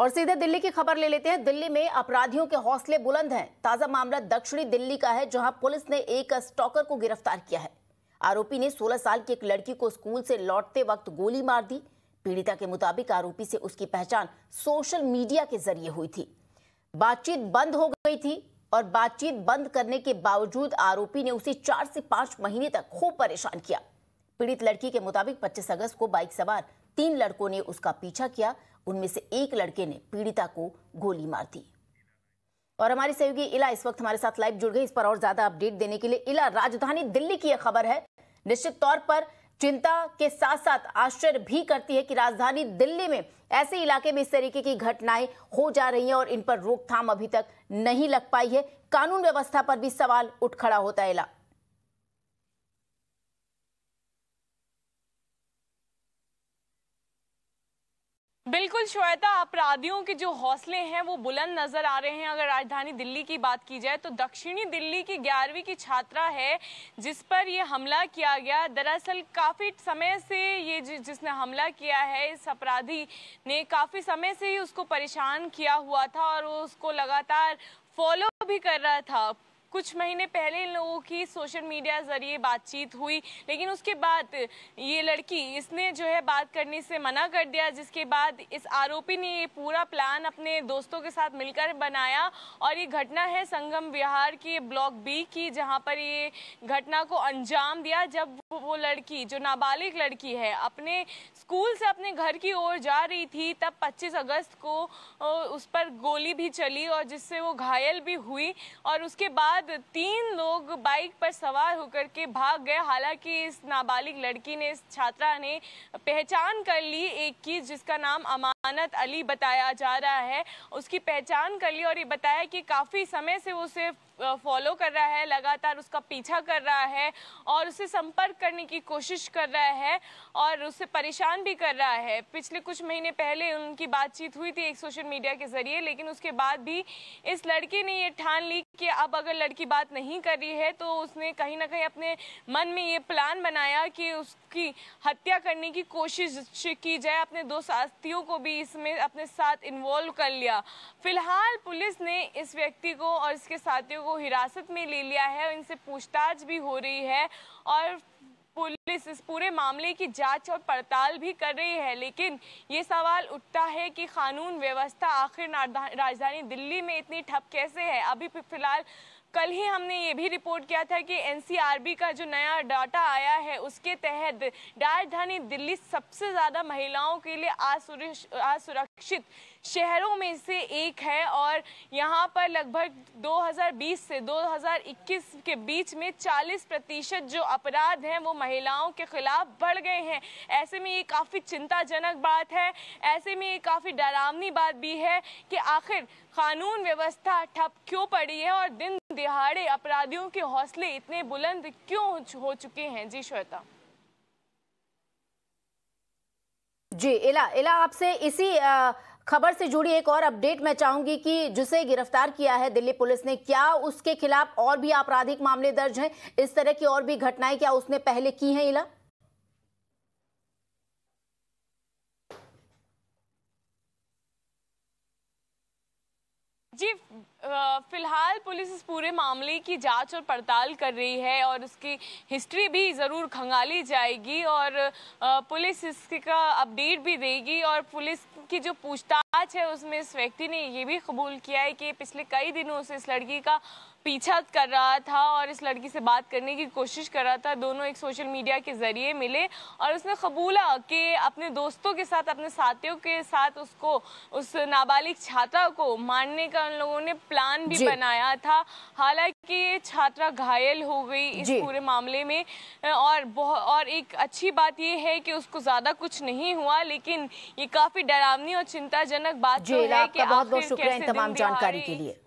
और सीधे दिल्ली की खबर ले लेते हैं दिल्ली में अपराधियों के हौसले बुलंद हैं ताजा मामला दक्षिणी दिल्ली का है जहां पुलिस ने एक स्टॉकर को गिरफ्तार किया है आरोपी ने 16 साल की एक लड़की को स्कूल से लौटते वक्त गोली मार दी पीड़िता के मुताबिक आरोपी से उसकी पहचान सोशल मीडिया के जरिए हुई थी बातचीत बंद हो गई थी और बातचीत बंद करने के बावजूद आरोपी ने उसे चार से पांच महीने तक खूब परेशान किया पीड़ित लड़की के मुताबिक 25 अगस्त को बाइक सवार तीन लड़कों ने उसका पीछा किया उनमें से एक लड़के ने पीड़िता को गोली मार दी और हमारी सहयोगी इला इस वक्त हमारे साथ लाइव जुड़ गई इस पर और ज्यादा अपडेट देने के लिए इला राजधानी दिल्ली की यह खबर है निश्चित तौर पर चिंता के साथ साथ आश्चर्य भी करती है कि राजधानी दिल्ली में ऐसे इलाके में इस तरीके की घटनाएं हो जा रही हैं और इन पर रोकथाम अभी तक नहीं लग पाई है कानून व्यवस्था पर भी सवाल उठ खड़ा होता है इला बिल्कुल श्वेता अपराधियों के जो हौसले हैं वो बुलंद नजर आ रहे हैं अगर राजधानी दिल्ली की बात की जाए तो दक्षिणी दिल्ली की ग्यारहवीं की छात्रा है जिस पर ये हमला किया गया दरअसल काफी समय से ये जिसने हमला किया है इस अपराधी ने काफी समय से ही उसको परेशान किया हुआ था और उसको लगातार फॉलो भी कर रहा था कुछ महीने पहले इन लोगों की सोशल मीडिया ज़रिए बातचीत हुई लेकिन उसके बाद ये लड़की इसने जो है बात करने से मना कर दिया जिसके बाद इस आरोपी ने ये पूरा प्लान अपने दोस्तों के साथ मिलकर बनाया और ये घटना है संगम विहार के ब्लॉक बी की जहाँ पर ये घटना को अंजाम दिया जब वो लड़की जो नाबालिग लड़की है अपने स्कूल से अपने घर की ओर जा रही थी तब 25 अगस्त को उस पर गोली भी चली और जिससे वो घायल भी हुई और उसके बाद बाद तीन लोग बाइक पर सवार होकर के भाग गए हालांकि इस नाबालिग लड़की ने इस छात्रा ने पहचान कर ली एक की जिसका नाम अमान अनत अली बताया जा रहा है उसकी पहचान कर ली और ये बताया कि काफ़ी समय से वो उसे फॉलो कर रहा है लगातार उसका पीछा कर रहा है और उसे संपर्क करने की कोशिश कर रहा है और उसे परेशान भी कर रहा है पिछले कुछ महीने पहले उनकी बातचीत हुई थी एक सोशल मीडिया के जरिए लेकिन उसके बाद भी इस लड़के ने ये ठान ली कि अब अगर लड़की बात नहीं कर रही है तो उसने कहीं ना कहीं अपने मन में ये प्लान बनाया कि उसकी हत्या करने की कोशिश की जाए अपने दो साथियों को भी भी इसमें अपने साथ इन्वॉल्व कर लिया फिलहाल पुलिस ने इस व्यक्ति को और इसके साथियों को हिरासत में ले लिया है इनसे पूछताछ भी हो रही है और पुलिस इस पूरे मामले की जांच और पड़ताल भी कर रही है लेकिन ये सवाल उठता है कि कानून व्यवस्था आखिर राजधानी दिल्ली में इतनी ठप कैसे है अभी फिलहाल कल ही हमने ये भी रिपोर्ट किया था कि एनसीआरबी का जो नया डाटा आया है उसके तहत राजधानी दिल्ली सबसे ज़्यादा महिलाओं के लिए असुरक्षित शहरों में से एक है और यहाँ पर लगभग 2020 से 2021 के बीच में 40 प्रतिशत जो अपराध हैं वो महिलाओं के खिलाफ बढ़ गए हैं ऐसे में ये काफ़ी चिंताजनक बात है ऐसे में ये काफ़ी डरावनी बात भी है कि आखिर कानून व्यवस्था ठप क्यों पड़ी है और दिन दिहाड़े अपराधियों के हौसले इतने बुलंद क्यों हो चुके हैं जी श्वेता जी इला इला आपसे इसी खबर से जुड़ी एक और अपडेट मैं चाहूंगी कि जिसे गिरफ्तार किया है दिल्ली पुलिस ने क्या उसके खिलाफ और भी आपराधिक मामले दर्ज हैं इस तरह की और भी घटनाएं क्या उसने पहले की हैं इला जी फिलहाल पुलिस इस पूरे मामले की जांच और पड़ताल कर रही है और उसकी हिस्ट्री भी ज़रूर खंगाली जाएगी और पुलिस इसका अपडेट भी देगी और पुलिस की जो पूछताछ है उसमें इस व्यक्ति ने ये भी कबूल किया है कि पिछले कई दिनों से इस लड़की का पीछा कर रहा था और इस लड़की से बात करने की कोशिश कर रहा था दोनों एक सोशल मीडिया के ज़रिए मिले और उसने कबूला कि अपने दोस्तों के साथ अपने साथियों के साथ उसको उस नाबालिग छात्रा को मारने का उन लोगों ने प्लान भी बनाया था हालांकि ये छात्रा घायल हो गई इस पूरे मामले में और और एक अच्छी बात ये है कि उसको ज़्यादा कुछ नहीं हुआ लेकिन ये काफ़ी डरावनी और चिंताजनक बात जो तो है कि बहुत बहुत शुक्रिया तमाम जानकारी के लिए